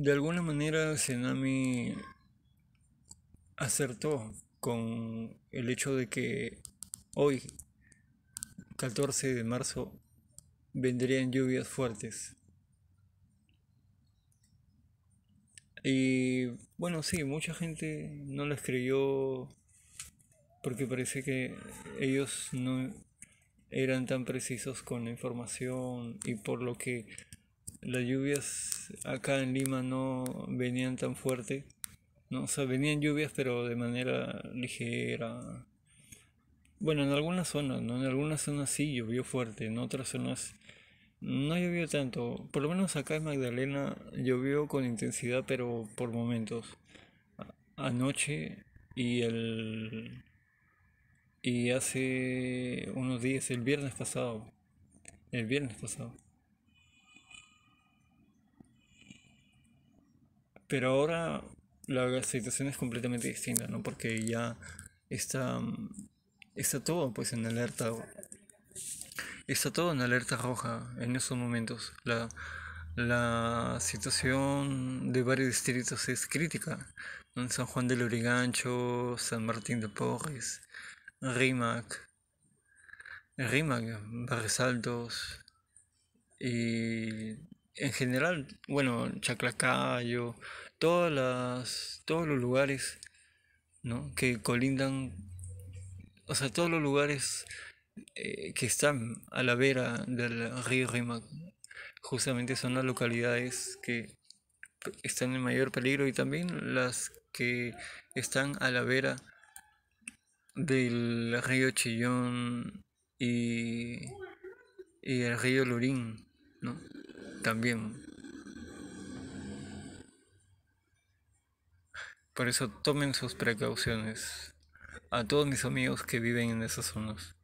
de alguna manera Zenami acertó con el hecho de que hoy, 14 de marzo, vendrían lluvias fuertes. Y bueno, sí, mucha gente no lo creyó porque parece que ellos no eran tan precisos con la información y por lo que las lluvias acá en Lima no venían tan fuerte. No, o sea, venían lluvias pero de manera ligera. Bueno, en algunas zonas, ¿no? En algunas zonas sí llovió fuerte, en otras zonas no llovió tanto. Por lo menos acá en Magdalena llovió con intensidad pero por momentos. Anoche y el... Y hace unos días, el viernes pasado. El viernes pasado. Pero ahora la situación es completamente distinta, ¿no? Porque ya está, está todo pues en alerta. Está todo en alerta roja en esos momentos. La, situación de varios distritos es crítica. San Juan del Lurigancho, San Martín de Porres, Rimac, Rímac, Barres Altos y en general, bueno, Chaclacayo, todas las, todos los lugares ¿no? que colindan, o sea, todos los lugares eh, que están a la vera del río Rímac, justamente son las localidades que están en mayor peligro y también las que están a la vera del río Chillón y, y el río Lurín, ¿no? también. Por eso tomen sus precauciones a todos mis amigos que viven en esas zonas.